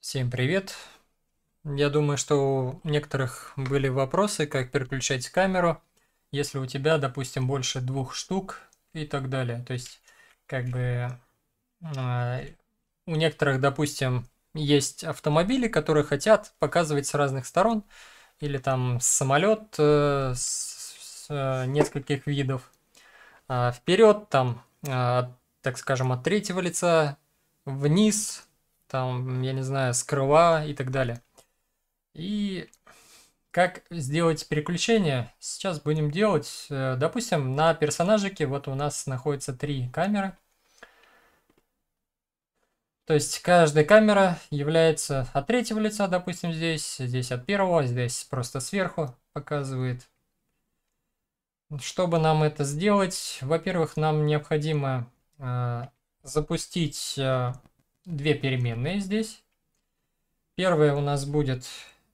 Всем привет! Я думаю, что у некоторых были вопросы, как переключать камеру, если у тебя, допустим, больше двух штук и так далее. То есть, как бы а, у некоторых, допустим, есть автомобили, которые хотят показывать с разных сторон, или там самолет э, с, нескольких видов. А вперед, там, а, так скажем, от третьего лица, вниз, там, я не знаю, с крыла и так далее. И как сделать переключение? Сейчас будем делать, э, допустим, на персонажике, вот у нас находится три камеры. То есть каждая камера является от третьего лица, допустим, здесь, здесь от первого, здесь просто сверху показывает. Чтобы нам это сделать, во-первых, нам необходимо э, запустить э, две переменные здесь. Первая у нас будет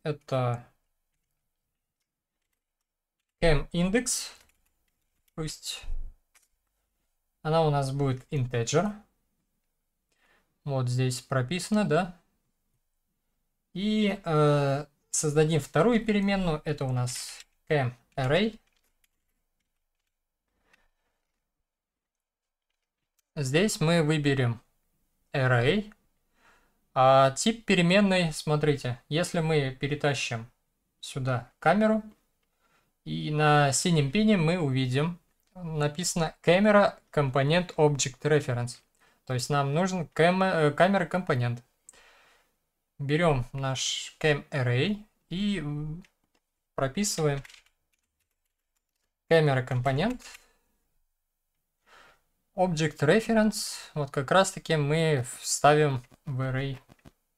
это m индекс. Пусть она у нас будет integer. Вот здесь прописано, да. И э, создадим вторую переменную. Это у нас m array. Здесь мы выберем array. А тип переменной, смотрите, если мы перетащим сюда камеру, и на синем пине мы увидим, написано camera component object reference. То есть нам нужен кам э, камера компонент. Берем наш cam array и прописываем камера компонент Object Reference, вот как раз таки мы вставим в array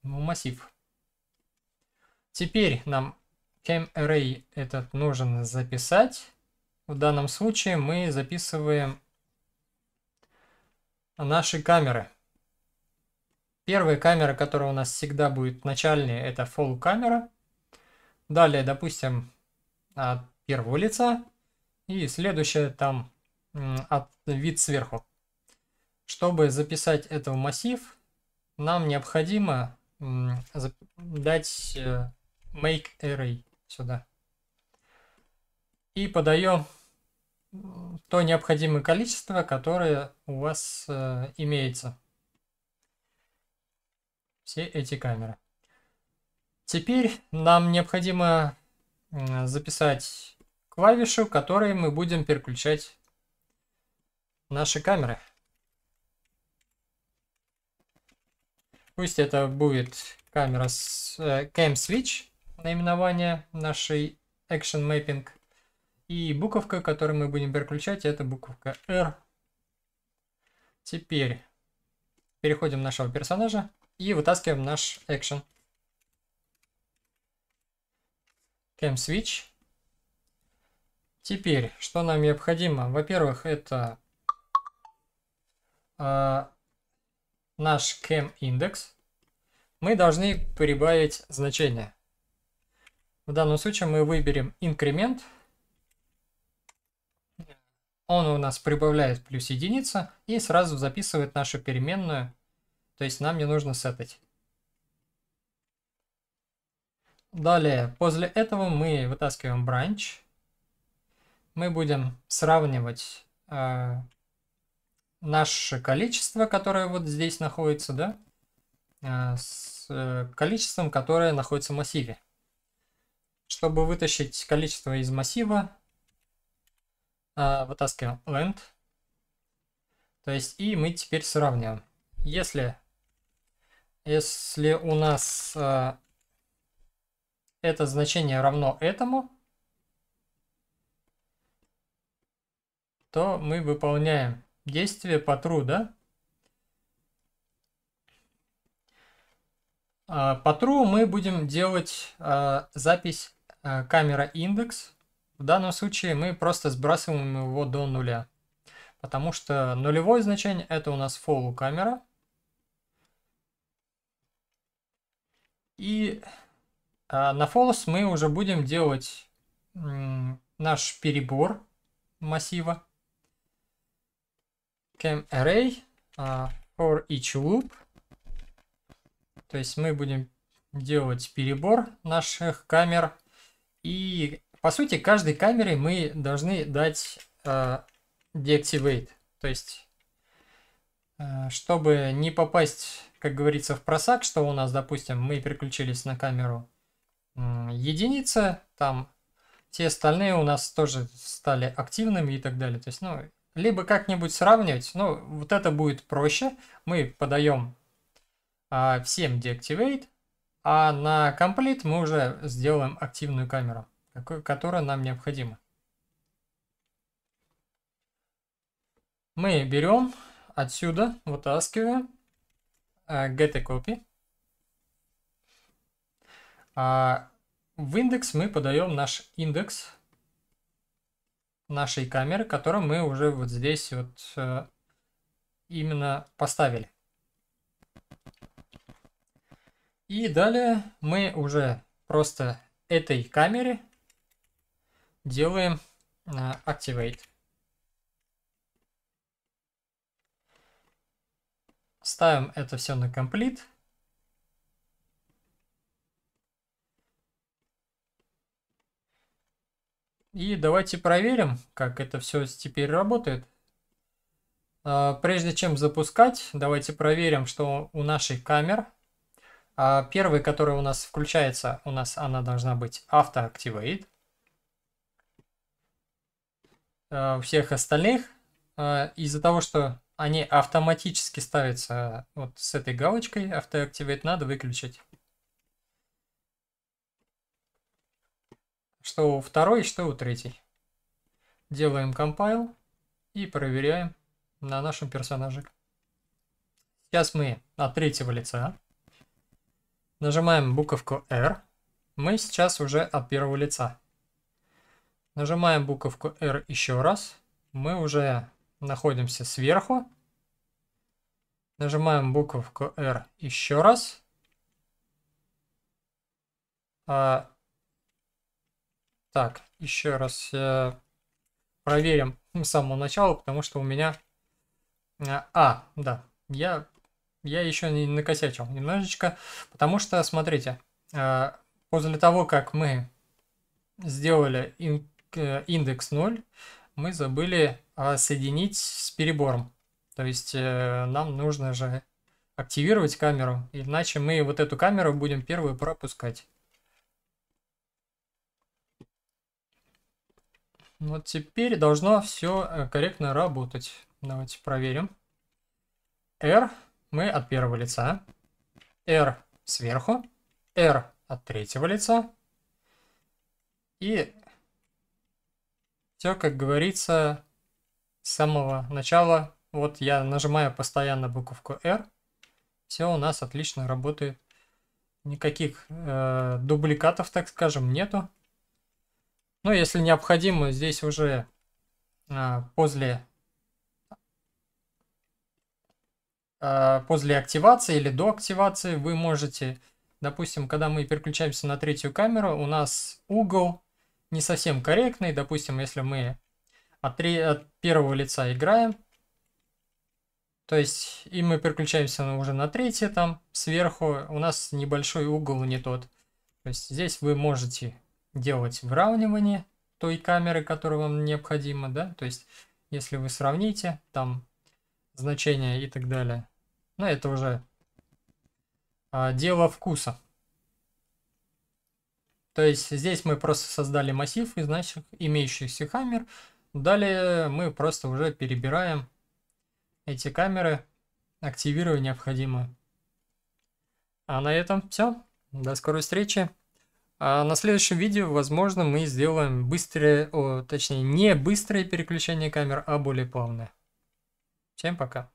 ну, массив. Теперь нам cam array этот нужен записать. В данном случае мы записываем наши камеры. Первая камера, которая у нас всегда будет начальная, это full камера. Далее, допустим, от первого лица. И следующая там от вид сверху. Чтобы записать это в массив, нам необходимо дать э, make array сюда. И подаем то необходимое количество, которое у вас э, имеется. Все эти камеры. Теперь нам необходимо э, записать клавишу, которой мы будем переключать наши камеры. Пусть это будет камера с э, Cam Switch, наименование нашей Action Mapping. И буковка, которую мы будем переключать, это буковка R. Теперь переходим нашего персонажа и вытаскиваем наш Action. Cam Switch. Теперь, что нам необходимо? Во-первых, это э, наш кем индекс, мы должны прибавить значение. В данном случае мы выберем инкремент. Он у нас прибавляет плюс единица и сразу записывает нашу переменную. То есть нам не нужно сетать. Далее, после этого мы вытаскиваем бранч. Мы будем сравнивать э, наше количество, которое вот здесь находится, да, а, с э, количеством, которое находится в массиве. Чтобы вытащить количество из массива, а, вытаскиваем land. То есть, и мы теперь сравниваем. Если, если у нас а, это значение равно этому, то мы выполняем Действие по true, да? А, по true мы будем делать а, запись а, камера индекс. В данном случае мы просто сбрасываем его до нуля. Потому что нулевое значение это у нас follow камера. И на false мы уже будем делать наш перебор массива cam array uh, for each loop. То есть мы будем делать перебор наших камер. И по сути каждой камере мы должны дать uh, deactivate. То есть uh, чтобы не попасть, как говорится, в просак, что у нас, допустим, мы переключились на камеру единица, там те остальные у нас тоже стали активными и так далее. То есть, ну, либо как-нибудь сравнивать. Ну, вот это будет проще. Мы подаем а, всем deactivate, а на complete мы уже сделаем активную камеру, которая нам необходима. Мы берем отсюда, вытаскиваем а, get a copy. А в индекс мы подаем наш индекс нашей камеры, которую мы уже вот здесь вот э, именно поставили. И далее мы уже просто этой камере делаем Activate. Э, Ставим это все на Complete. И давайте проверим, как это все теперь работает. А, прежде чем запускать, давайте проверим, что у нашей камер. А, первый, который у нас включается, у нас она должна быть Auto Activate. А, у всех остальных из-за того, что они автоматически ставятся вот с этой галочкой Auto Activate, надо выключить. что у второй и что у третьей. Делаем компайл и проверяем на нашем персонаже. Сейчас мы от третьего лица. Нажимаем буковку R. Мы сейчас уже от первого лица. Нажимаем буковку R еще раз. Мы уже находимся сверху. Нажимаем буковку R еще раз. А так, еще раз э, проверим с самого начала, потому что у меня... Э, а, да, я, я еще не накосячил немножечко, потому что, смотрите, э, после того, как мы сделали ин, э, индекс 0, мы забыли э, соединить с перебором. То есть э, нам нужно же активировать камеру, иначе мы вот эту камеру будем первую пропускать. Ну, вот теперь должно все э, корректно работать. Давайте проверим. R мы от первого лица. R сверху. R от третьего лица. И все, как говорится, с самого начала. Вот я нажимаю постоянно буковку R. Все у нас отлично работает. Никаких э, дубликатов, так скажем, нету. Ну, если необходимо, здесь уже а, после, а, после активации или до активации вы можете, допустим, когда мы переключаемся на третью камеру, у нас угол не совсем корректный. Допустим, если мы от, три, от первого лица играем, то есть и мы переключаемся уже на третье там сверху, у нас небольшой угол не тот. То есть здесь вы можете делать выравнивание той камеры, которая вам необходима, да, то есть если вы сравните там значения и так далее, ну это уже а, дело вкуса. То есть здесь мы просто создали массив из наших имеющихся камер, далее мы просто уже перебираем эти камеры, активируя необходимое. А на этом все. До скорой встречи. А на следующем видео, возможно, мы сделаем быстрое, о, точнее, не быстрое переключение камер, а более плавное. Всем пока!